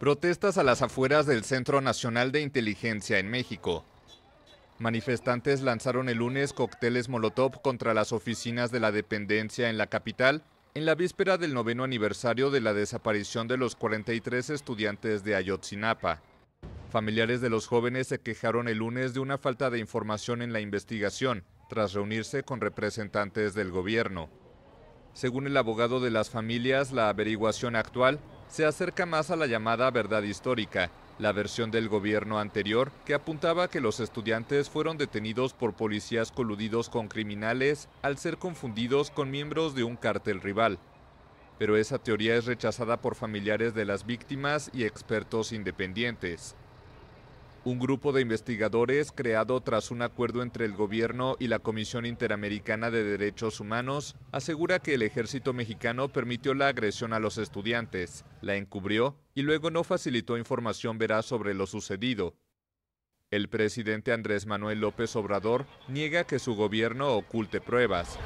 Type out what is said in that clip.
Protestas a las afueras del Centro Nacional de Inteligencia en México. Manifestantes lanzaron el lunes cócteles Molotov contra las oficinas de la dependencia en la capital en la víspera del noveno aniversario de la desaparición de los 43 estudiantes de Ayotzinapa. Familiares de los jóvenes se quejaron el lunes de una falta de información en la investigación, tras reunirse con representantes del gobierno. Según el abogado de las familias, la averiguación actual se acerca más a la llamada verdad histórica, la versión del gobierno anterior que apuntaba que los estudiantes fueron detenidos por policías coludidos con criminales al ser confundidos con miembros de un cártel rival. Pero esa teoría es rechazada por familiares de las víctimas y expertos independientes un grupo de investigadores creado tras un acuerdo entre el gobierno y la Comisión Interamericana de Derechos Humanos asegura que el ejército mexicano permitió la agresión a los estudiantes, la encubrió y luego no facilitó información veraz sobre lo sucedido. El presidente Andrés Manuel López Obrador niega que su gobierno oculte pruebas.